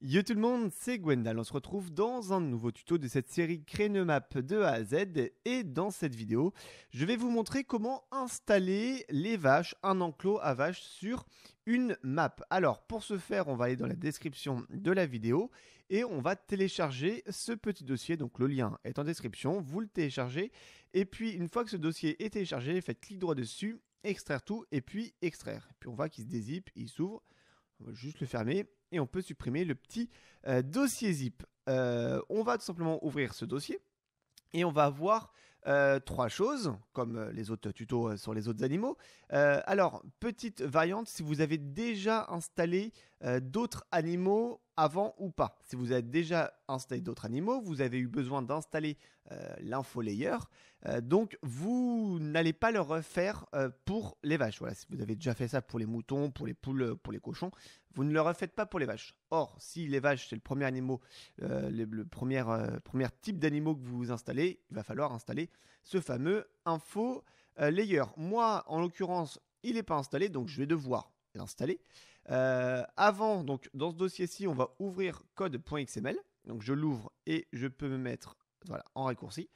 Yo tout le monde, c'est Gwendal. On se retrouve dans un nouveau tuto de cette série Map de A à Z. Et dans cette vidéo, je vais vous montrer comment installer les vaches, un enclos à vaches sur une map. Alors, pour ce faire, on va aller dans la description de la vidéo et on va télécharger ce petit dossier. Donc, le lien est en description, vous le téléchargez. Et puis, une fois que ce dossier est téléchargé, faites clic droit dessus, extraire tout et puis extraire. puis, on voit qu'il se dézippe, il s'ouvre. On va juste le fermer et on peut supprimer le petit euh, dossier zip. Euh, on va tout simplement ouvrir ce dossier et on va voir euh, trois choses, comme les autres tutos sur les autres animaux. alors, petite variante, si vous avez déjà installé d'autres animaux avant ou pas. Si vous avez déjà installé d'autres animaux, vous avez eu besoin d'installer euh, l'info layer. Euh, donc vous n'allez pas le refaire euh, pour les vaches. Voilà, si vous avez déjà fait ça pour les moutons, pour les poules, pour les cochons, vous ne le refaites pas pour les vaches. Or, si les vaches c'est le premier animal, le, premier, premier type d'animaux que vous installez, il va falloir installer ce fameux info layer. Moi, en l'occurrence, il n'est pas installé, donc je vais devoir l'installer. Euh, avant, donc dans ce dossier-ci, on va ouvrir code.xml. Donc je l'ouvre et je peux me mettre voilà, en raccourci.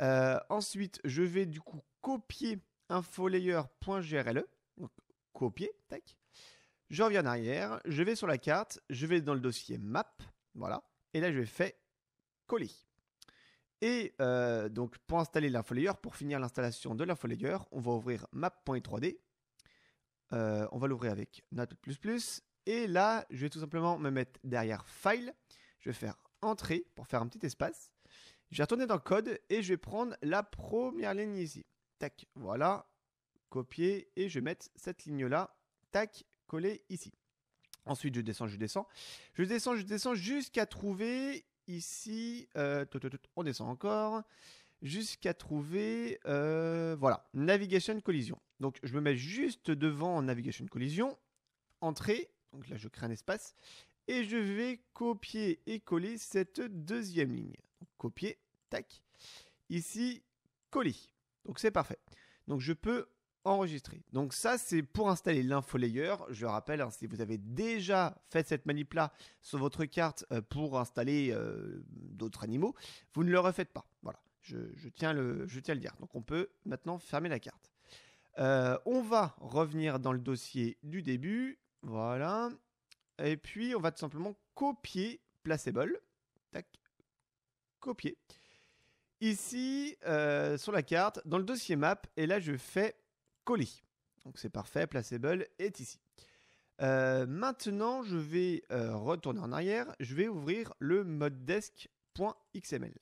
Euh, ensuite, je vais du coup copier infolayer.grle. Donc copier, tac. Je reviens en arrière, je vais sur la carte, je vais dans le dossier map, voilà. Et là, je vais faire coller. Et euh, donc pour installer l'infolayer, pour finir l'installation de l'infolayer, on va ouvrir map.3d euh, on va l'ouvrir avec Note++. Et là, je vais tout simplement me mettre derrière File. Je vais faire Entrée pour faire un petit espace. Je vais retourner dans Code et je vais prendre la première ligne ici. Tac, voilà. Copier et je vais mettre cette ligne-là. Tac, coller ici. Ensuite, je descends, je descends. Je descends, je descends jusqu'à trouver ici. Euh, on descend encore jusqu'à trouver, euh, voilà, Navigation Collision. Donc je me mets juste devant Navigation Collision, Entrée, donc là je crée un espace, et je vais copier et coller cette deuxième ligne. copier, tac, ici, coller. Donc c'est parfait. Donc je peux enregistrer. Donc ça, c'est pour installer l'info layer. Je rappelle, hein, si vous avez déjà fait cette manip-là sur votre carte euh, pour installer euh, d'autres animaux, vous ne le refaites pas. Voilà. Je, tiens le, je à le dire. Donc on peut maintenant fermer la carte. Euh, on va revenir dans le dossier du début. Voilà. Et puis on va tout simplement copier Placeable. Tac. Copier. Ici, euh, sur la carte, dans le dossier map, et là je fais coller. Donc c'est parfait, Placeable est ici. Euh, maintenant, je vais retourner en arrière. Je vais ouvrir le moddesk.xml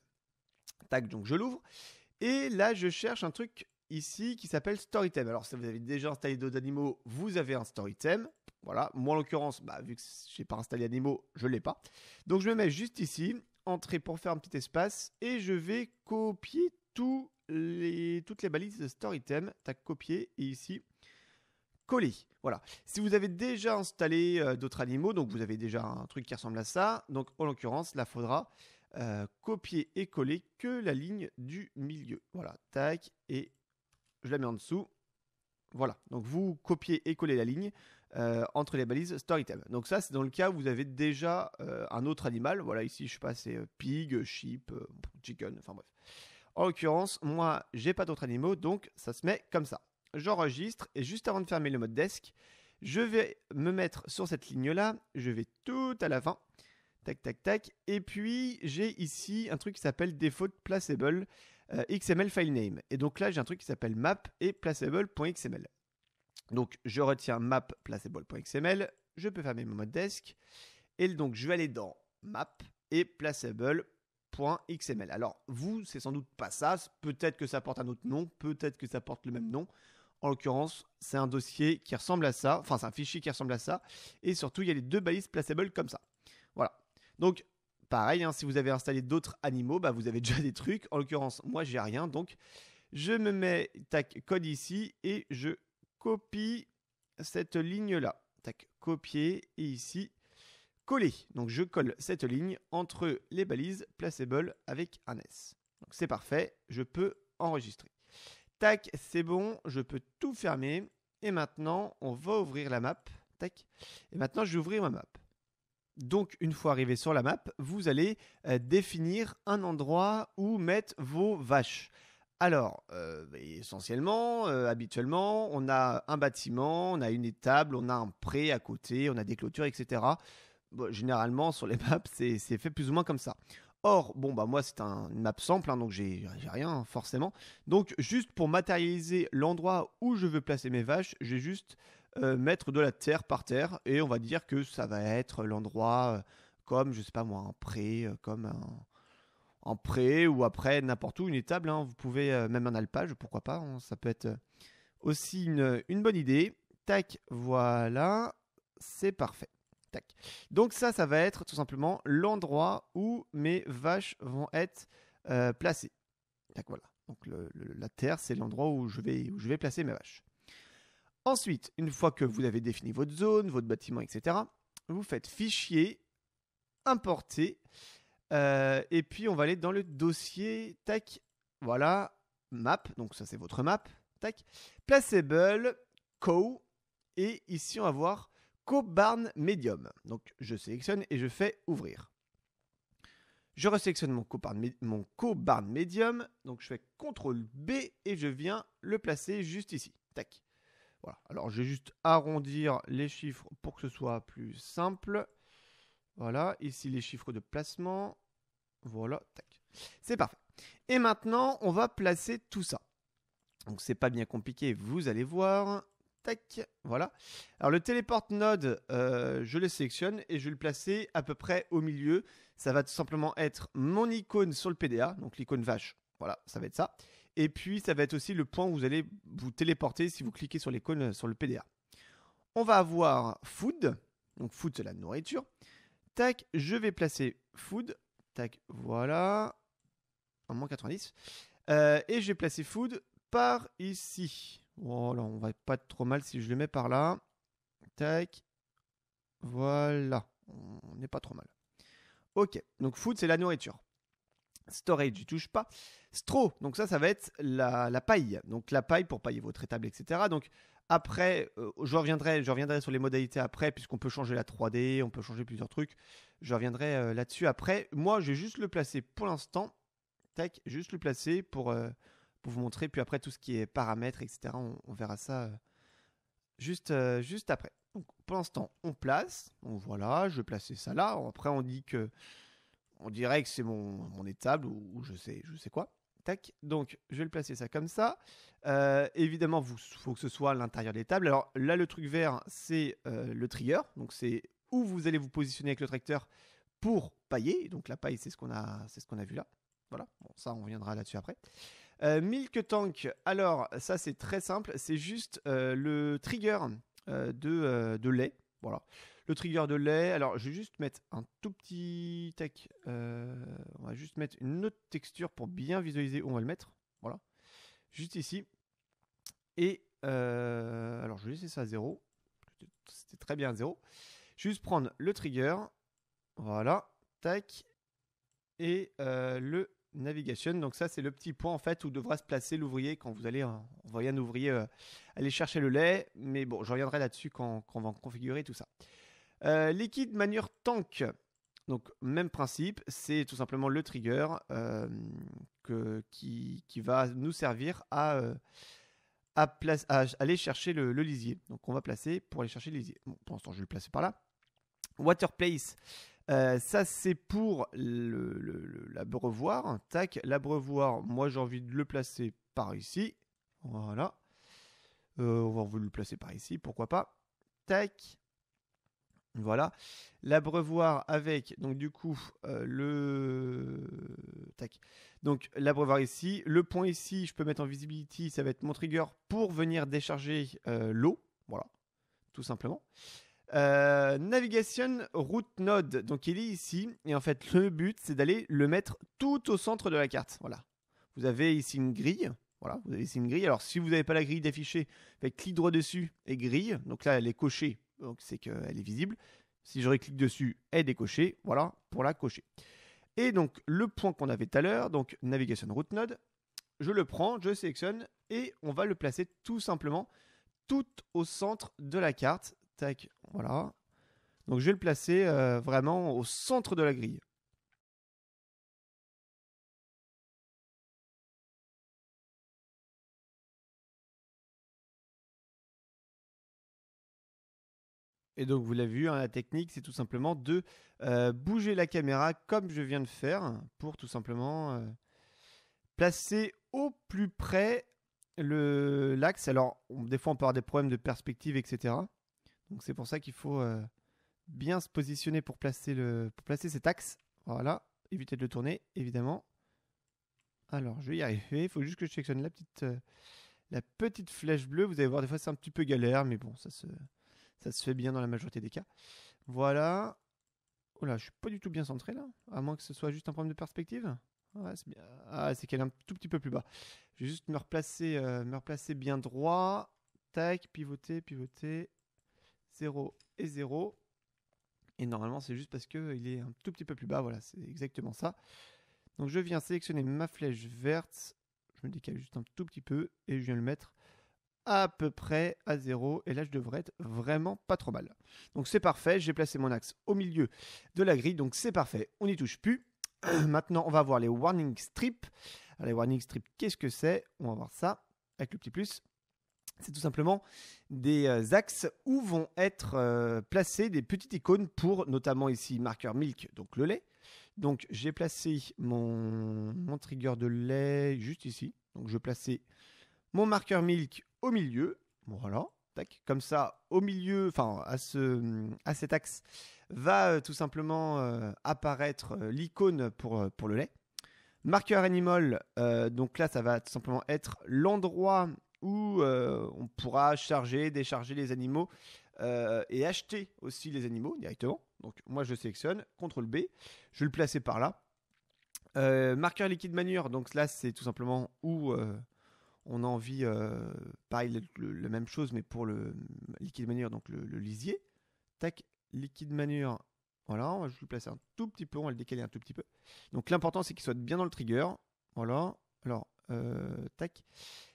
donc je l'ouvre. Et là, je cherche un truc ici qui s'appelle Storytem. Alors, si vous avez déjà installé d'autres animaux, vous avez un Storytem. Voilà, moi en l'occurrence, bah, vu que je n'ai pas installé animaux, je ne l'ai pas. Donc, je me mets juste ici, entrée pour faire un petit espace, et je vais copier tous les, toutes les balises de Storytem. Tac, copier, et ici, coller. Voilà. Si vous avez déjà installé euh, d'autres animaux, donc vous avez déjà un truc qui ressemble à ça, donc en l'occurrence, là, faudra euh, copier et coller que la ligne du milieu. Voilà, tac, et je la mets en dessous. Voilà, donc vous copiez et collez la ligne euh, entre les balises storytel, Donc ça, c'est dans le cas où vous avez déjà euh, un autre animal. Voilà, ici, je sais pas, c'est pig, sheep, chicken, enfin bref. En l'occurrence, moi, j'ai pas d'autres animaux, donc ça se met comme ça. J'enregistre, et juste avant de fermer le mode desk, je vais me mettre sur cette ligne-là. Je vais tout à la fin Tac, tac, tac. Et puis, j'ai ici un truc qui s'appelle default placeable euh, XML file name. Et donc là, j'ai un truc qui s'appelle map et placeable.xml. Donc, je retiens map placeable.xml. Je peux fermer mon mode desk. Et donc, je vais aller dans map et placeable.xml. Alors, vous, c'est sans doute pas ça. Peut-être que ça porte un autre nom. Peut-être que ça porte le même nom. En l'occurrence, c'est un dossier qui ressemble à ça. Enfin, c'est un fichier qui ressemble à ça. Et surtout, il y a les deux balises placeable comme ça. Donc, pareil, hein, si vous avez installé d'autres animaux, bah, vous avez déjà des trucs. En l'occurrence, moi, j'ai rien. Donc, je me mets, tac, code ici et je copie cette ligne-là. Tac, copier et ici, coller. Donc, je colle cette ligne entre les balises placeable avec un S. Donc, c'est parfait. Je peux enregistrer. Tac, c'est bon. Je peux tout fermer. Et maintenant, on va ouvrir la map. Tac. Et maintenant, je vais ouvrir ma map. Donc, une fois arrivé sur la map, vous allez euh, définir un endroit où mettre vos vaches. Alors, euh, bah, essentiellement, euh, habituellement, on a un bâtiment, on a une étable, on a un pré à côté, on a des clôtures, etc. généralement, sur les maps, c'est fait plus ou moins comme ça. Or, bon, bah moi, c'est un, une map simple, hein, donc j'ai rien, hein, forcément. Donc, juste pour matérialiser l'endroit où je veux placer mes vaches, j'ai juste euh, mettre de la terre par terre et on va dire que ça va être l'endroit euh, comme, je sais pas moi, un pré, euh, comme un, pré ou après n'importe où, une étable. Hein. vous pouvez même un alpage, pourquoi pas, hein. ça peut être aussi une, bonne idée. Tac, voilà, c'est parfait. Tac. Donc ça, ça va être tout simplement l'endroit où mes vaches vont être placées. Tac, voilà. Donc la terre, c'est l'endroit où où je vais placer mes vaches. Ensuite, une fois que vous avez défini votre zone, votre bâtiment, etc., vous faites fichier, importer, euh, et puis on va aller dans le dossier, tac, voilà, map, donc ça c'est votre map, tac, placeable, co, et ici on va voir co-barn medium. Donc je sélectionne et je fais ouvrir. Je resélectionne mon co-barn medium, donc je fais CTRL B et je viens le placer juste ici, tac. Voilà. Alors, je vais juste arrondir les chiffres pour que ce soit plus simple. Voilà, ici les chiffres de placement. Voilà, tac. C'est parfait. Et maintenant, on va placer tout ça. Donc, c'est pas bien compliqué, vous allez voir. Tac, voilà. Alors, le téléporte node, euh, je le sélectionne et je vais le placer à peu près au milieu. Ça va tout simplement être mon icône sur le PDA, donc l'icône vache. Voilà, ça va être ça. Et puis, ça va être aussi le point où vous allez vous téléporter si vous cliquez sur l'icône euh, sur le PDA. On va avoir food. Donc, food, c'est la nourriture. Tac, je vais placer food. Tac, voilà. En moins 90. Euh, et je vais placer food par ici. Voilà, on va pas être trop mal si je le mets par là. Tac. Voilà. On n'est pas trop mal. Ok, donc food, c'est la nourriture. Storage, ne touche pas. Straw, donc ça, ça va être la, paille. Donc la paille pour pailler votre étable, etc. Donc après, euh, je, reviendrai, je reviendrai sur les modalités après, puisqu'on peut changer la 3D, on peut changer plusieurs trucs. Je reviendrai euh, là-dessus après. Moi, je vais juste le placer pour l'instant. Tac, juste le placer pour, euh, vous montrer. Puis après, tout ce qui est paramètres, etc., on, verra ça juste, juste après. Donc pour l'instant, on place. On voilà, je vais placer ça là. Après, on dit que on dirait que c'est mon, étable ou, je sais je sais quoi. Tac. Donc je vais le placer ça comme ça. Euh, évidemment, vous faut que ce soit à l'intérieur des tables Alors là, le truc vert, c'est euh, le trigger. Donc c'est où vous allez vous positionner avec le tracteur pour pailler. Donc la paille, c'est ce qu'on a c'est ce qu'on a vu là. Voilà. ça, on reviendra là-dessus après. Euh, milk Tank, alors ça c'est très simple, c'est juste le trigger de, de lait. Voilà. Le trigger de lait. Alors, je vais juste mettre un tout petit tac. Euh, on va juste mettre une autre texture pour bien visualiser où on va le mettre. Voilà. Juste ici. Et euh, alors, je vais laisser ça à 0. C'était très bien à 0. juste prendre le trigger. Voilà. Tac. Et euh, le navigation. Donc ça, c'est le petit point en fait où devra se placer l'ouvrier quand vous allez envoyer un ouvrier aller chercher le lait. Mais bon, je reviendrai là-dessus quand, on va configurer tout ça. Euh, liquide Manure Tank. Donc même principe, c'est tout simplement le trigger euh, que, qui, va nous servir à, euh, à, place, aller chercher le, lisier. Donc on va placer pour aller chercher le lisier. pour l'instant je vais le placer par là. Waterplace, euh, ça c'est pour l'abreuvoir. Tac, l'abreuvoir, moi j'ai envie de le placer par ici. Voilà. on va le placer par ici, pourquoi pas. Tac. Voilà. L'abreuvoir avec, donc du coup, euh, le. Tac. Donc l'abreuvoir ici. Le point ici, je peux mettre en visibility, ça va être mon trigger pour venir décharger euh, l'eau. Voilà. Tout simplement. Euh, navigation route node, donc il est ici. Et en fait, le but, c'est d'aller le mettre tout au centre de la carte. Voilà. Vous avez ici une grille. Voilà, vous avez ici une grille. Alors, si vous n'avez pas la grille faites clic droit dessus et grille. Donc là, elle est cochée donc c'est qu'elle est visible. Si je réclique dessus, elle est cochée, voilà, pour la cocher. Et donc le point qu'on avait tout à l'heure, donc navigation route node, je le prends, je sélectionne et on va le placer tout simplement tout au centre de la carte. Tac, voilà. Donc je vais le placer euh, vraiment au centre de la grille. Et donc vous l'avez vu, hein, la technique c'est tout simplement de euh, bouger la caméra comme je viens de faire pour tout simplement euh, placer au plus près l'axe. Alors des fois on peut avoir des problèmes de perspective, etc. Donc c'est pour ça qu'il faut euh, bien se positionner pour placer, le, placer cet axe. Voilà, éviter de le tourner évidemment. Alors je vais y arriver, il faut juste que je sélectionne la petite, la petite flèche bleue. Vous allez voir des fois c'est un petit peu galère, mais bon ça se... Ça se fait bien dans la majorité des cas. Voilà. Oh là, je suis pas du tout bien centré là. À moins que ce soit juste un problème de perspective. c'est Ah, c'est qu'elle est un tout petit peu plus bas. Je vais juste me replacer, euh, me replacer bien droit. Tac, pivoter, pivoter. 0 et 0. Et normalement, c'est juste parce qu'il est un tout petit peu plus bas. Voilà, c'est exactement ça. Donc je viens sélectionner ma flèche verte. Je me décale juste un tout petit peu et je viens le mettre à peu près à zéro et là je devrais être vraiment pas trop mal. Donc c'est parfait, j'ai placé mon axe au milieu de la grille, donc c'est parfait, on n'y touche plus. Maintenant on va voir les warning strips. les warning strips, qu'est-ce que c'est On va voir ça avec le petit plus. C'est tout simplement des euh, axes où vont être euh, placés des petites icônes pour notamment ici marqueur milk, donc le lait. Donc j'ai placé mon, mon trigger de lait juste ici. Donc je vais mon marqueur milk au milieu. Voilà. Tac. Comme ça, au milieu, enfin, à, ce, à cet axe, va euh, tout simplement euh, apparaître euh, l'icône pour, pour le lait. Marqueur animal, donc là, ça va tout simplement être l'endroit où on pourra charger, décharger les animaux et acheter aussi les animaux directement. Donc moi, je sélectionne, CTRL B, je vais le placer par là. marqueur liquide manure, donc là c'est tout simplement où on a envie, euh, pareil, le, la même chose, mais pour le liquide manure, donc le, lisier. Tac, liquide manure. Voilà, on va le placer un tout petit peu, on va le décaler un tout petit peu. Donc l'important, c'est qu'il soit bien dans le trigger. Voilà. Alors, euh, tac,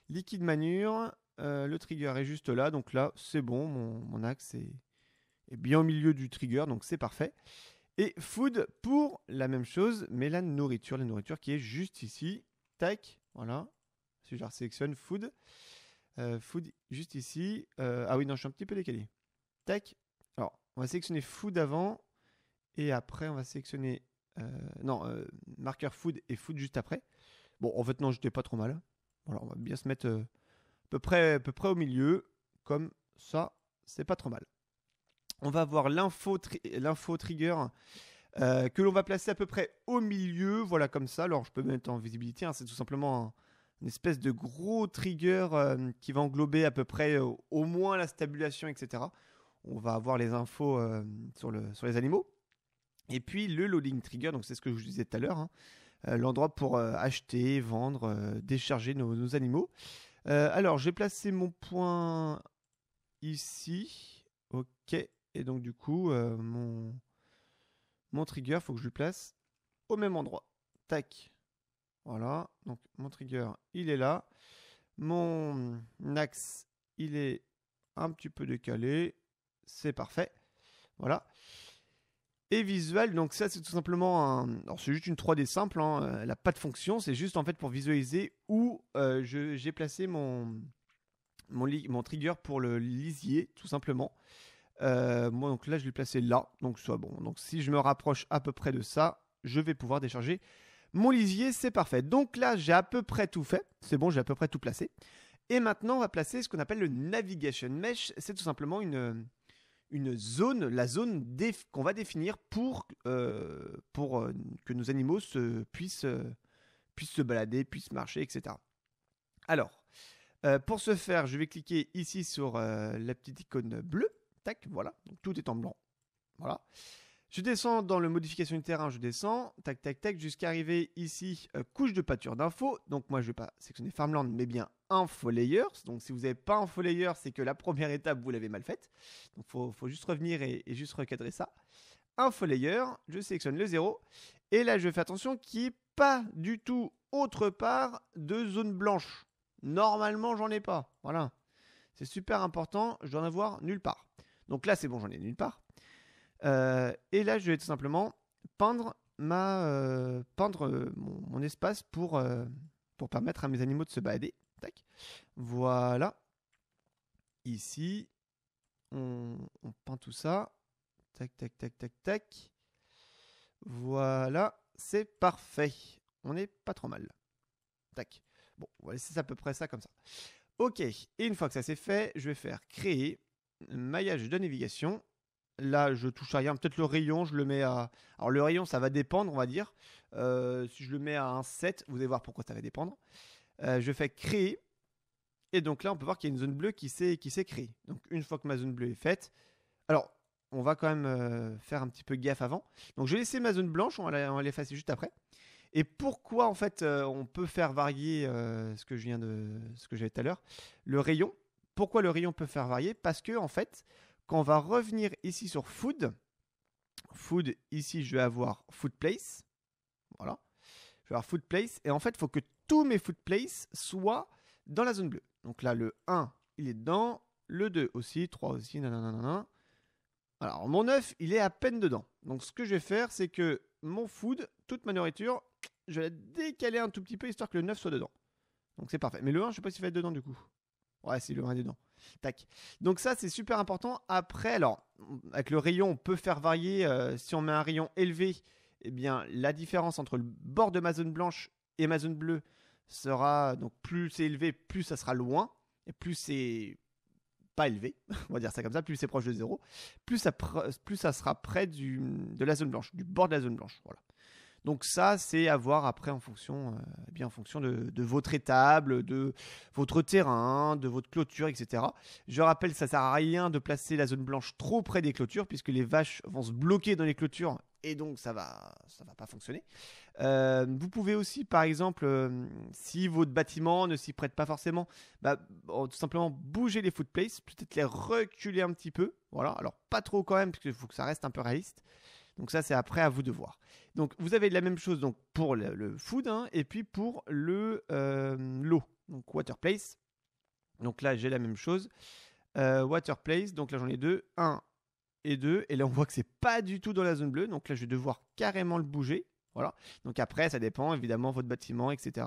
liquide manure. Euh, le trigger est juste là, donc là, c'est bon, mon, axe est, est, bien au milieu du trigger, donc c'est parfait. Et food pour la même chose, mais la nourriture, la nourriture qui est juste ici. Tac, voilà, je sélectionne, food. Euh, food juste ici. Euh, ah oui, non, je suis un petit peu décalé. Tac. Alors, on va sélectionner food avant. Et après, on va sélectionner. Euh, non, marqueur food et food juste après. Bon, en fait, non, j'étais pas trop mal. Voilà, on va bien se mettre à, peu près, peu près au milieu. Comme ça, c'est pas trop mal. On va avoir l'info trigger. que l'on va placer à peu près au milieu, voilà comme ça. Alors je peux mettre en visibilité, hein. c'est tout simplement une espèce de gros trigger euh, qui va englober à peu près euh, au moins la stabulation, etc. On va avoir les infos euh, sur, les animaux. Et puis le loading trigger, donc c'est ce que je vous disais tout à l'heure, hein, l'endroit pour acheter, vendre, décharger nos, animaux. alors, j'ai placé mon point ici. Ok. Et donc du coup, mon, mon trigger, faut que je le place au même endroit. Tac. Voilà, donc mon trigger, il est là. Mon axe, il est un petit peu décalé. C'est parfait. Voilà. Et visuel, donc ça c'est tout simplement un... Alors c'est juste une 3D simple, hein, euh, elle n'a pas de fonction, c'est juste en fait pour visualiser où euh, j'ai placé mon, mon, trigger pour le lisier, tout simplement. Euh, moi donc là je l'ai placé là, donc soit bon. Donc si je me rapproche à peu près de ça, je vais pouvoir décharger mon lisier, c'est parfait. Donc là, j'ai à peu près tout fait. C'est bon, j'ai à peu près tout placé. Et maintenant, on va placer ce qu'on appelle le navigation mesh. C'est tout simplement une, zone, la zone qu'on va définir pour, euh, euh, que nos animaux euh, puissent, se balader, puissent marcher, etc. Alors, pour ce faire, je vais cliquer ici sur la petite icône bleue. Tac, voilà. tout est en blanc. Voilà. Je descends dans le modification du terrain, je descends, tac, tac, tac, jusqu'à arriver ici, euh, couche de pâture d'info. Donc moi, je ne vais pas sélectionner farmland, mais bien info layers. Donc si vous n'avez pas info layer, c'est que la première étape, vous l'avez mal faite. Donc il faut, juste revenir et, juste recadrer ça. Info layer, je sélectionne le 0. Et là, je fais attention qu'il n'y ait pas du tout autre part de zone blanche. Normalement, j'en ai pas. Voilà. C'est super important, je dois en avoir nulle part. Donc là, c'est bon, j'en ai nulle part. Euh, et là, je vais tout simplement peindre, ma, euh, euh, mon, espace pour, pour permettre à mes animaux de se balader. Tac. Voilà. Ici, on, on peint tout ça. Tac, tac, tac, tac, tac. Voilà, c'est parfait. On n'est pas trop mal. Tac. Bon, on va laisser à peu près ça comme ça. Ok, et une fois que ça c'est fait, je vais faire créer maillage de navigation. Là, je touche à rien. Peut-être le rayon, je le mets à. Alors, le rayon, ça va dépendre, on va dire. Euh, si je le mets à un 7, vous allez voir pourquoi ça va dépendre. Euh, je fais créer. Et donc là, on peut voir qu'il y a une zone bleue qui s'est créée. Donc, une fois que ma zone bleue est faite. Alors, on va quand même euh, faire un petit peu gaffe avant. Donc, vais laissé ma zone blanche. On va l'effacer juste après. Et pourquoi, en fait, on peut faire varier ce que je viens de. ce que j'avais tout à l'heure. Le rayon. Pourquoi le rayon peut faire varier Parce que, en fait, quand on va revenir ici sur food, food ici, je vais avoir food place. Voilà. Je vais avoir food place. Et en fait, il faut que tous mes food place soient dans la zone bleue. Donc là, le 1, il est dedans. Le 2 aussi, 3 aussi, nanana. Alors, mon 9, il est à peine dedans. Donc, ce que je vais faire, c'est que mon food, toute ma nourriture, je vais la décaler un tout petit peu, histoire que le 9 soit dedans. Donc, c'est parfait. Mais le 1, je sais pas s'il va être dedans, du coup. Ouais, si, le 1 est dedans. Tac. Donc ça, c'est super important. Après, alors, avec le rayon, on peut faire varier. Euh, si on met un rayon élevé, eh bien, la différence entre le bord de ma zone blanche et ma zone bleue sera, donc plus c'est élevé, plus ça sera loin, et plus c'est pas élevé, on va dire ça comme ça, plus c'est proche de zéro, plus ça, plus ça sera près du, de la zone blanche, du bord de la zone blanche. Voilà. Donc ça, c'est à voir après en fonction, euh, eh bien en fonction de, votre étable, de votre terrain, de votre clôture, etc. Je rappelle, ça sert à rien de placer la zone blanche trop près des clôtures puisque les vaches vont se bloquer dans les clôtures et donc ça va, ça va pas fonctionner. Euh, vous pouvez aussi, par exemple, euh, si votre bâtiment ne s'y prête pas forcément, bah, tout simplement bouger les footplaces, peut-être les reculer un petit peu. Voilà, alors pas trop quand même, parce qu'il faut que ça reste un peu réaliste. Donc ça, c'est après à vous de voir. Donc vous avez la même chose donc, pour le, food hein, et puis pour le euh, l'eau, donc place. Donc là, j'ai la même chose. Euh, water place. donc là j'en ai deux, Un et deux. Et là, on voit que c'est pas du tout dans la zone bleue. Donc là, je vais devoir carrément le bouger. Voilà. Donc après, ça dépend évidemment votre bâtiment, etc.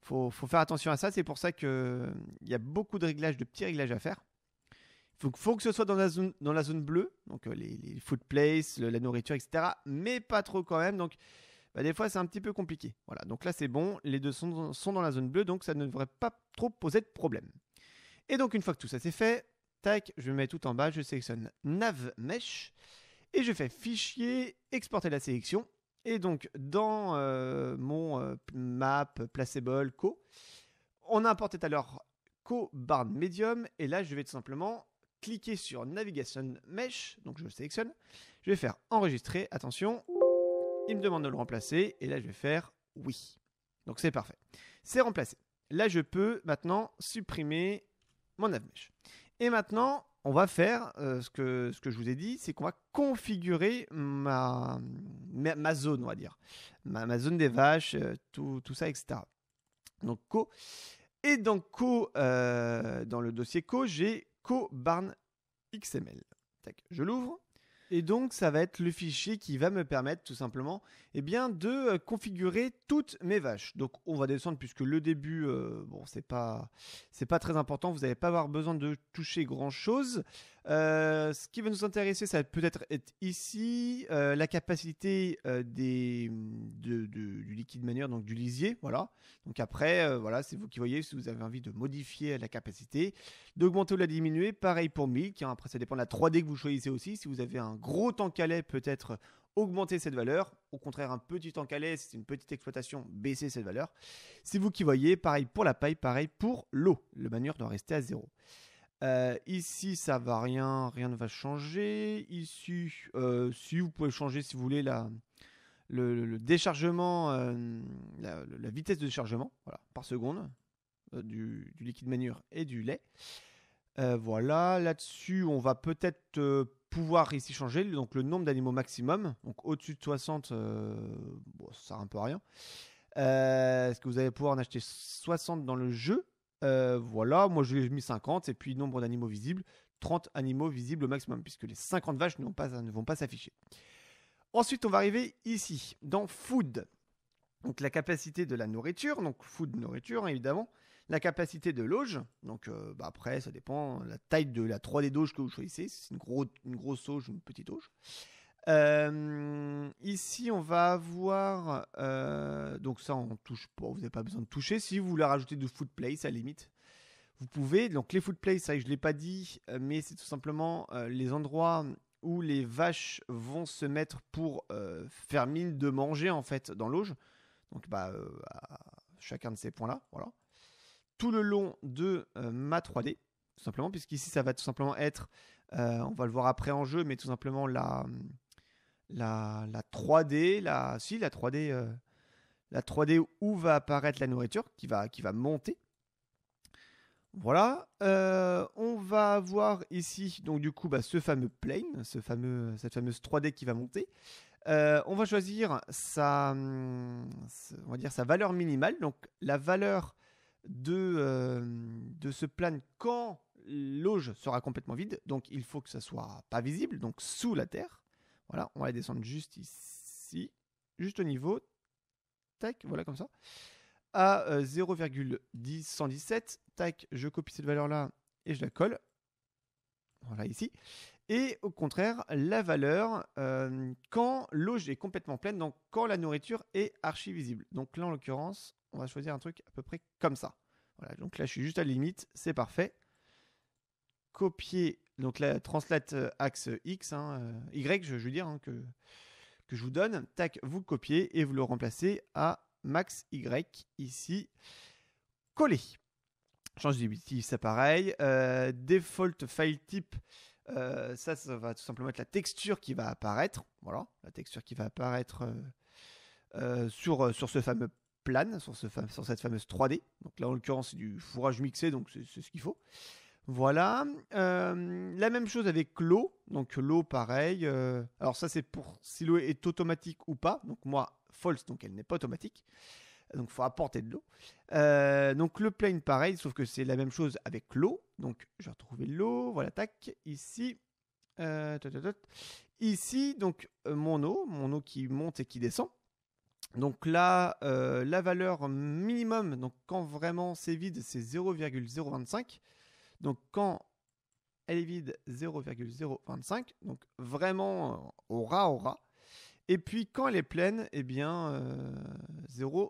Faut, faut faire attention à ça. C'est pour ça qu'il y a beaucoup de réglages, de petits réglages à faire faut, faut que ce soit dans la zone, bleue, donc euh, les, les, food la nourriture, etc. Mais pas trop quand même. Donc, bah, des fois, c'est un petit peu compliqué. Voilà. Donc là, c'est bon. Les deux sont, dans la zone bleue, donc ça ne devrait pas trop poser de problème. Et donc, une fois que tout ça c'est fait, tac, je mets tout en bas, je sélectionne nav mesh et je fais fichier, exporter la sélection. Et donc, dans euh, mon euh, map placeable co, on a importé tout à l'heure co barn medium. Et là, je vais tout simplement cliquer sur Navigation Mesh, donc je sélectionne, je vais faire enregistrer, attention, il me demande de le remplacer, et là je vais faire oui. Donc c'est parfait. C'est remplacé. Là je peux maintenant supprimer mon navmesh. Et maintenant, on va faire euh, ce, que, ce que je vous ai dit, c'est qu'on va configurer ma, ma, zone, on va dire. Ma, zone des vaches, euh, tout, ça, etc. Donc co. Et dans co, euh, dans le dossier co, j'ai barn XML. je l'ouvre. Et donc, ça va être le fichier qui va me permettre tout simplement eh bien, de euh, configurer toutes mes vaches. Donc, on va descendre puisque le début, euh, bon, c'est pas, c'est pas très important. Vous n'allez pas avoir besoin de toucher grand chose. Euh, ce qui va nous intéresser, ça va peut-être être ici euh, la capacité euh, des, de, du liquide manure, donc du lisier. Voilà. Donc après, voilà, c'est vous qui voyez si vous avez envie de modifier la capacité, d'augmenter ou de la diminuer. Pareil pour milk. Hein. Après, ça dépend de la 3D que vous choisissez aussi. Si vous avez un gros temps calais, peut-être augmenter cette valeur. Au contraire, un petit temps calais, lait, c'est une petite exploitation, baisser cette valeur. C'est vous qui voyez. Pareil pour la paille, pareil pour l'eau. Le manure doit rester à zéro. Euh, ici, ça va rien, rien ne va changer. Ici, euh, si vous pouvez changer, si vous voulez, la, le, déchargement, euh, la, vitesse de déchargement par seconde du, liquide manure et du lait. voilà, là-dessus, on va peut-être pouvoir ici changer donc le nombre d'animaux maximum. Donc au-dessus de 60, bon, ça sert un peu à rien. Est-ce que vous allez pouvoir en acheter 60 dans le jeu euh, voilà, moi je l'ai mis 50 et puis nombre d'animaux visibles, 30 animaux visibles au maximum, puisque les 50 vaches pas, ne vont pas s'afficher. Ensuite, on va arriver ici, dans food. Donc la capacité de la nourriture, donc food nourriture hein, évidemment, la capacité de l'auge, donc euh, bah, après ça dépend la taille de la 3D d'auge que vous choisissez, si c'est une, une grosse auge ou une petite auge. Euh, ici, on va avoir. Euh, donc, ça, on touche pas. Vous n'avez pas besoin de toucher. Si vous voulez rajouter de footplace, à limite, vous pouvez. Donc, les footplace, ça, je l'ai pas dit, euh, mais c'est tout simplement les endroits où les vaches vont se mettre pour faire mille de manger, en fait, dans l'auge. Donc, bah, à chacun de ces points-là. Voilà. Tout le long de ma 3D, tout simplement, puisqu'ici, ça va tout simplement être. on va le voir après en jeu, mais tout simplement la la, la 3D, la, si, la 3D, euh, la 3D où va apparaître la nourriture qui va, qui va monter. Voilà, euh, on va voir ici donc du coup bah, ce fameux plane, ce fameux, cette fameuse 3D qui va monter. Euh, on va choisir sa, hum, on va dire sa valeur minimale, donc la valeur de, de ce plane quand l'auge sera complètement vide. Donc il faut que ça soit pas visible, donc sous la terre. Voilà, on va descendre juste ici, juste au niveau. Tac, voilà comme ça. À 0,10117, euh, tac, je copie cette valeur-là et je la colle. Voilà ici. Et au contraire, la valeur euh, quand l'eau est complètement pleine, donc quand la nourriture est archi-visible. Donc là, en l'occurrence, on va choisir un truc à peu près comme ça. Voilà, donc là, je suis juste à la limite, c'est parfait. Copier donc la translate euh, axe X, hein, euh, Y, je, veux dire, hein, que, que je vous donne, tac, vous le copiez et vous le remplacez à max Y ici, collé. Change d'utilité, c'est pareil. Euh, default file type, ça, ça va tout simplement être la texture qui va apparaître. Voilà, la texture qui va apparaître sur, sur ce fameux plan, sur, ce, sur cette fameuse 3D. Donc là, en l'occurrence, c'est du fourrage mixé, donc c'est ce qu'il faut. Voilà. Euh, la même chose avec l'eau. Donc l'eau, pareil. Euh, alors ça, c'est pour si l'eau est automatique ou pas. Donc moi, false, donc elle n'est pas automatique. Donc faut apporter de l'eau. Euh, donc le plane, pareil, sauf que c'est la même chose avec l'eau. Donc je vais retrouver l'eau. Voilà, tac. Ici. Ici, donc mon eau, mon eau qui monte et qui descend. Donc là, la valeur minimum, donc quand vraiment c'est vide, c'est 0,025. Donc quand elle est vide, 0,025. Donc vraiment euh, au ras au ras. Et puis quand elle est pleine, eh bien 0,117.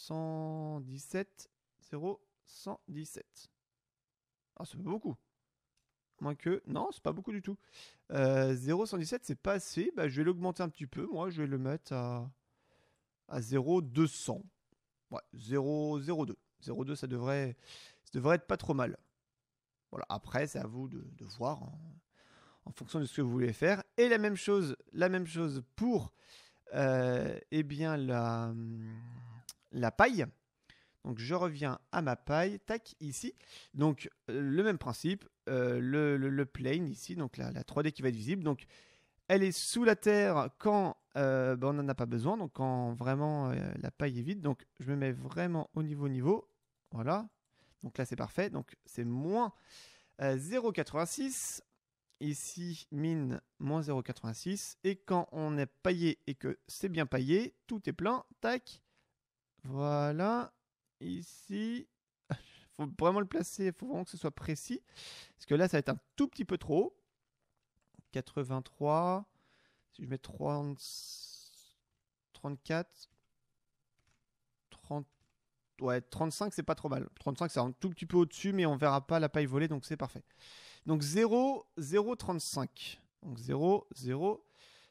0, 117, 0, 117. Ah, c'est pas beaucoup. Moins que. Non, c'est pas beaucoup du tout. Euh, 0,117, c'est pas assez. Bah, je vais l'augmenter un petit peu. Moi, je vais le mettre à, à 0,200. Ouais, 0,02. 0,2, ça devrait, ça devrait être pas trop mal après, c'est à vous de, voir en, fonction de ce que vous voulez faire. Et la même chose, la même chose pour euh, eh bien hum, la, paille. Donc je reviens à ma paille, tac, ici. Donc euh, le même principe, euh, le, plane ici, donc la, 3D qui va être visible. Donc elle est sous la terre quand bah, on n'en a pas besoin, donc quand vraiment la paille est vide. Donc je me mets vraiment au niveau, niveau. Voilà. Donc là, c'est parfait. Donc c'est moins 0,86. Euh, Ici, mine, moins 0,86. Et quand on est paillé et que c'est bien paillé, tout est plein. Tac. Voilà. Ici, faut vraiment le placer, il faut vraiment que ce soit précis. Parce que là, ça va être un tout petit peu trop. 83. Si je mets 34 ouais, 35, c'est pas trop mal. 35, c'est un tout petit peu au-dessus, mais on verra pas la paille voler, donc c'est parfait. Donc 0, 0, 35. Donc 0, 0,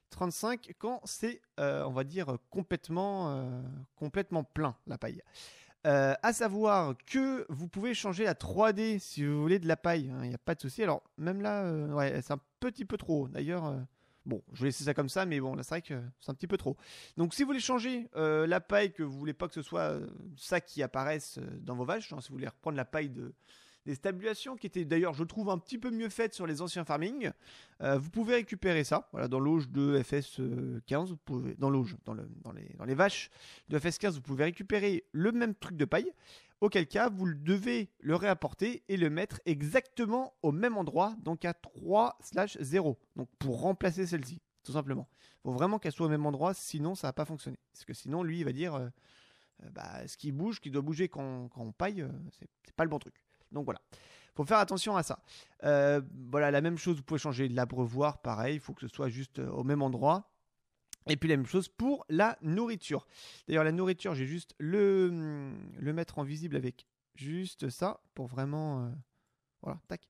35 quand c'est, euh, on va dire, complètement, euh, complètement plein la paille. Euh, à savoir que vous pouvez changer la 3D si vous voulez de la paille, il hein, n'y a pas de souci. Alors même là, ouais, c'est un petit peu trop haut. D'ailleurs, Bon, je vais laisser ça comme ça, mais bon, là, c'est vrai que c'est un petit peu trop. Donc, si vous voulez changer euh, la paille, que vous voulez pas que ce soit euh, ça qui apparaisse euh, dans vos vaches, hein, si vous voulez reprendre la paille de, des stabulations, qui était d'ailleurs, je trouve, un petit peu mieux faite sur les anciens farming, vous pouvez récupérer ça, voilà, dans l'auge de FS15, vous pouvez, dans l'auge, dans, le, dans, les, dans les vaches de FS15, vous pouvez récupérer le même truc de paille, auquel cas vous devez le réapporter et le mettre exactement au même endroit, donc à 3 slash 0, donc pour remplacer celle-ci, tout simplement. Il faut vraiment qu'elle soit au même endroit, sinon ça va pas fonctionner. Parce que sinon, lui, il va dire, euh, euh, bah, ce qui bouge, qui doit bouger quand, on paille, euh, ce c'est pas le bon truc. Donc voilà. Faut faire attention à ça. voilà, la même chose, vous pouvez changer l'abreuvoir, pareil, il faut que ce soit juste au même endroit. Et puis la même chose pour la nourriture. D'ailleurs, la nourriture, j'ai juste le, hum, le mettre en visible avec juste ça pour vraiment. Euh, voilà, tac.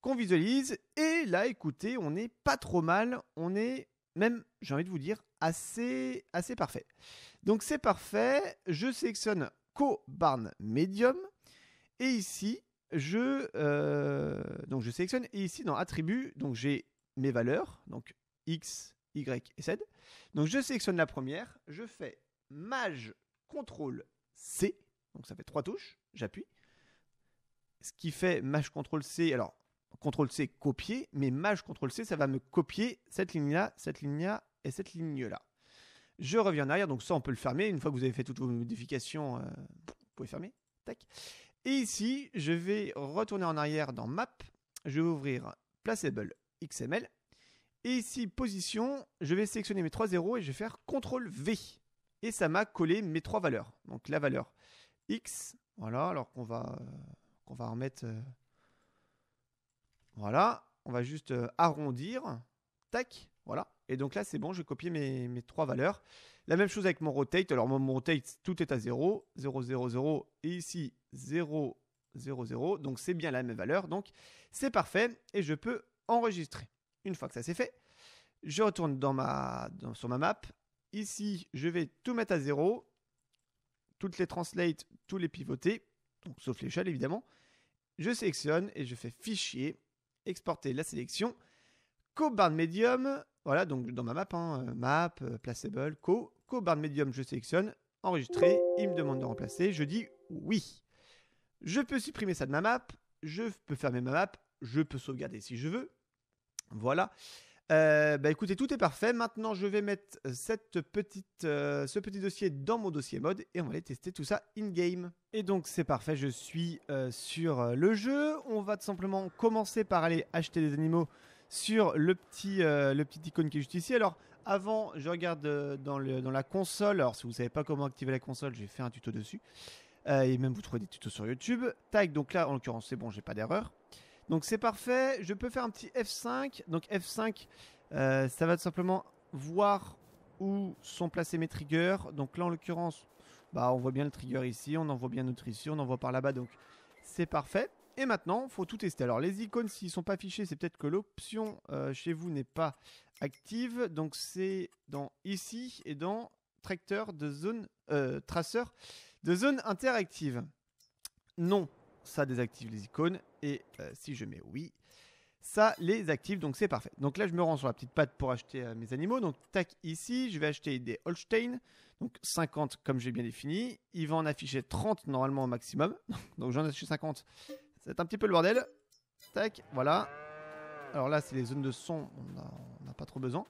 Qu'on visualise. Et là, écoutez, on n'est pas trop mal. On est même, j'ai envie de vous dire, assez, assez parfait. Donc c'est parfait. Je sélectionne Co-Barn Medium. Et ici, je, euh, donc je sélectionne. Et ici, dans Attributs, donc j'ai mes valeurs. Donc X y et Z. Donc je sélectionne la première, je fais Maj CTRL C, donc ça fait trois touches, j'appuie. Ce qui fait Maj CTRL C, alors CTRL C copier, mais Maj CTRL C, ça va me copier cette ligne-là, cette ligne-là et cette ligne-là. Je reviens en arrière, donc ça on peut le fermer. Une fois que vous avez fait toutes vos modifications, euh, vous pouvez fermer. Tac. Et ici, je vais retourner en arrière dans Map, je vais ouvrir Placeable XML ici, position, je vais sélectionner mes trois zéros et je vais faire CTRL V. Et ça m'a collé mes trois valeurs. Donc la valeur X, voilà, alors qu'on va, euh, qu'on va remettre... Euh, voilà, on va juste euh, arrondir. Tac, voilà. Et donc là, c'est bon, je vais copier mes, trois valeurs. La même chose avec mon rotate. Alors mon, rotate, tout est à 0, 0, 0, 0. Et ici, 0, 0, 0. Donc c'est bien la même valeur. Donc c'est parfait et je peux enregistrer. Une fois que ça c'est fait, je retourne sur ma map. Ici, je vais tout mettre à zéro. Toutes les translate, tous les pivoter. sauf l'échelle, évidemment. Je sélectionne et je fais fichier, exporter la sélection. co medium, voilà donc dans ma map, hein, euh, map, euh, placeable, co, co medium, je sélectionne, enregistrer, il me demande de remplacer, je dis oui. Je peux supprimer ça de ma map, je peux fermer ma map, je peux sauvegarder si je veux. Voilà. Euh, bah écoutez, tout est parfait. Maintenant, je vais mettre euh, euh, ce petit dossier dans mon dossier mode et on va aller tester tout ça in-game. Et donc, c'est parfait, je suis sur le jeu. On va tout simplement commencer par aller acheter des animaux sur le petit, le icône qui est juste ici. Alors, avant, je regarde dans, la console. Alors, si vous ne savez pas comment activer la console, j'ai fait un tuto dessus. et même, vous trouvez des tutos sur YouTube. Tac, donc là, en l'occurrence, c'est bon, j'ai pas d'erreur. Donc c'est parfait. Je peux faire un petit F5. Donc F5, euh, ça va tout simplement voir où sont placés mes triggers. Donc là en l'occurrence, bah, on voit bien le trigger ici, on en voit bien notre ici, on en voit par là-bas. Donc c'est parfait. Et maintenant, faut tout tester. Alors les icônes, s'ils sont pas affichés, c'est peut-être que l'option euh, chez vous n'est pas active. Donc c'est dans ici et dans tracteur de zone euh, traceur de zone interactive. Non, ça désactive les icônes. Et euh, si je mets oui, ça les active. Donc c'est parfait. Donc là, je me rends sur la petite patte pour acheter euh, mes animaux. Donc tac ici, je vais acheter des Holstein. Donc 50 comme j'ai bien défini. Il va en afficher 30 normalement au maximum. Donc j'en ai acheté 50. C'est un petit peu le bordel. Tac, voilà. Alors là, c'est les zones de son, on n'a pas trop besoin.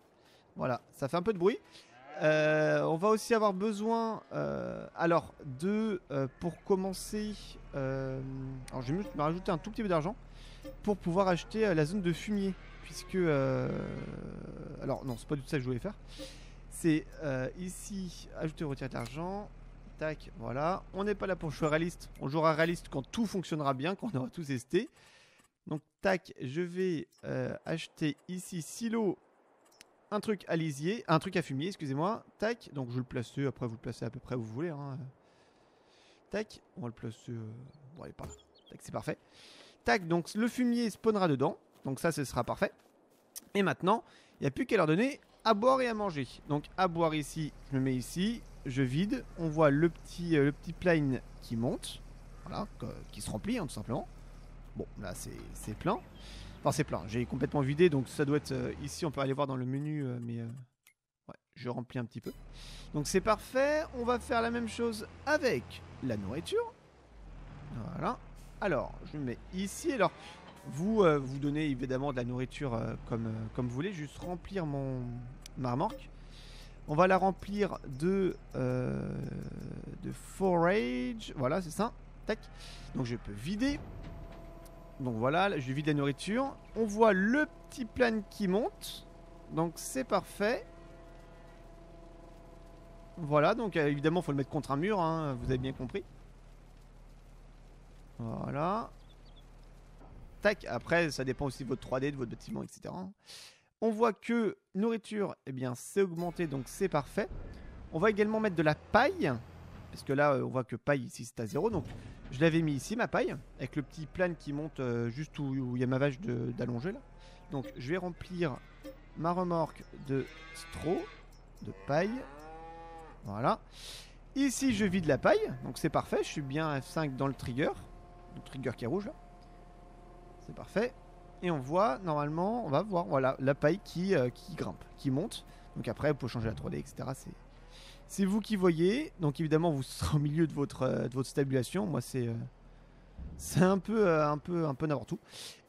Voilà, ça fait un peu de bruit. Euh, on va aussi avoir besoin, euh, alors, de, euh, pour commencer, alors je vais me rajouter un tout petit peu d'argent pour pouvoir acheter la zone de fumier, puisque, alors non, c'est pas du tout ça que je voulais faire. C'est ici, ajouter retirer d'argent. Tac, voilà. On n'est pas là pour jouer réaliste. On jouera réaliste quand tout fonctionnera bien, quand on aura tout testé. Donc, tac, je vais acheter ici silo un truc à lisier, un truc à fumier, excusez-moi. Tac, donc je le le place après vous le placez à peu près où vous voulez. Hein. Tac, on va le placer. Euh, bon il est pas là. Tac, c'est parfait. Tac, donc le fumier spawnera dedans. Donc ça, ce sera parfait. Et maintenant, il n'y a plus qu'à leur donner à boire et à manger. Donc à boire ici, je me mets ici, je vide. On voit le petit, euh, le petit plane qui monte, voilà, qui se remplit en hein, tout simplement. Bon, là, c'est plein. Enfin, c'est plein. J'ai complètement vidé, donc ça doit être euh, ici. On peut aller voir dans le menu, euh, mais euh, je remplis un petit peu. Donc c'est parfait. On va faire la même chose avec la nourriture. Voilà. Alors, je me mets ici. Alors, vous, vous donnez évidemment de la nourriture comme, comme vous voulez. Juste remplir mon, ma On va la remplir de, de forage. Voilà, c'est ça. Tac. Donc je peux vider. Donc voilà, j'ai je vide la nourriture. On voit le petit plan qui monte. Donc c'est parfait. Voilà, donc évidemment, euh, évidemment, faut le mettre contre un mur, hein, vous avez bien compris. Voilà. Tac, après, ça dépend aussi de votre 3D, de votre bâtiment, etc. On voit que nourriture, eh bien, c'est augmenté, donc c'est parfait. On va également mettre de la paille, parce que là, euh, on voit que paille ici, c'est à zéro, donc je l'avais mis ici, ma paille, avec le petit plan qui monte euh, juste où il y a ma vache d'allongée là. Donc je vais remplir ma remorque de straw, de paille. Voilà. Ici, je vide la paille, donc c'est parfait. Je suis bien F5 dans le trigger. Le trigger qui est rouge là. C'est parfait. Et on voit, normalement, on va voir, voilà, la paille qui, euh, qui grimpe, qui monte. Donc après, vous pouvez changer la 3D, etc. C'est c'est vous qui voyez. Donc évidemment, vous serez au milieu de votre, euh, de votre stabulation. Moi, c'est... Euh, un peu, euh, un peu, un peu n'importe où.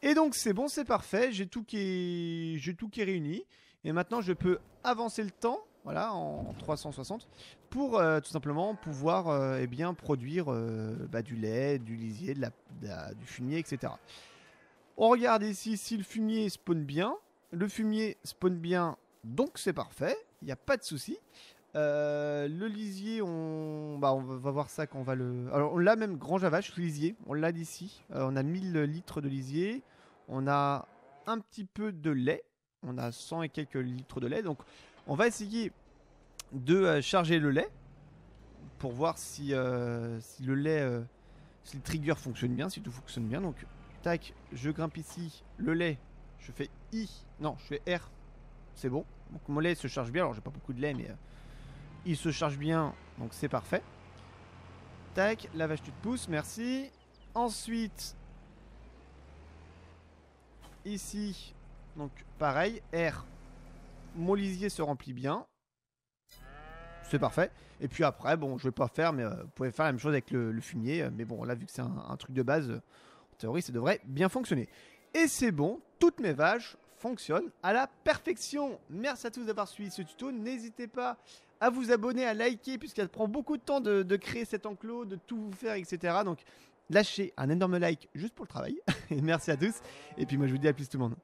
Et donc c'est bon, c'est parfait. J'ai tout qui j'ai tout qui est réuni. Et maintenant je peux avancer le temps, voilà, en 360, pour tout simplement pouvoir, eh bien, produire bah, du lait, du lisier, du fumier, etc. On regarde ici si le fumier spawn bien. Le fumier spawn bien, donc c'est parfait. Il n'y a pas de souci. Euh, le lisier, on, bah, on va voir ça quand on va le. Alors, on l'a même grand javache, lisier. On l'a d'ici. Euh, on a 1000 litres de lisier. On a un petit peu de lait. On a 100 et quelques litres de lait. Donc, on va essayer de euh, charger le lait pour voir si, si le lait, si le trigger fonctionne bien, si tout fonctionne bien. Donc, tac, je grimpe ici. Le lait, je fais I. Non, je fais R. C'est bon. Donc, mon lait se charge bien. Alors, j'ai pas beaucoup de lait, mais il se charge bien, donc c'est parfait. Tac, la vache tu te pousses merci. Ensuite, ici, donc pareil, R. lisier se remplit bien. C'est parfait. Et puis après, bon, je vais pas faire, mais euh, vous pouvez faire la même chose avec le, fumier. Euh, mais bon, là, vu que c'est un, truc de base, en théorie, ça devrait bien fonctionner. Et c'est bon, toutes mes vaches fonctionnent à la perfection. Merci à tous d'avoir suivi ce tuto. N'hésitez pas à vous abonner, à liker, puisqu'elle prend beaucoup de temps de, créer cet enclos, de tout vous faire, etc. Donc lâchez un énorme like juste pour le travail. et merci à tous. Et puis moi je vous dis à plus tout le monde.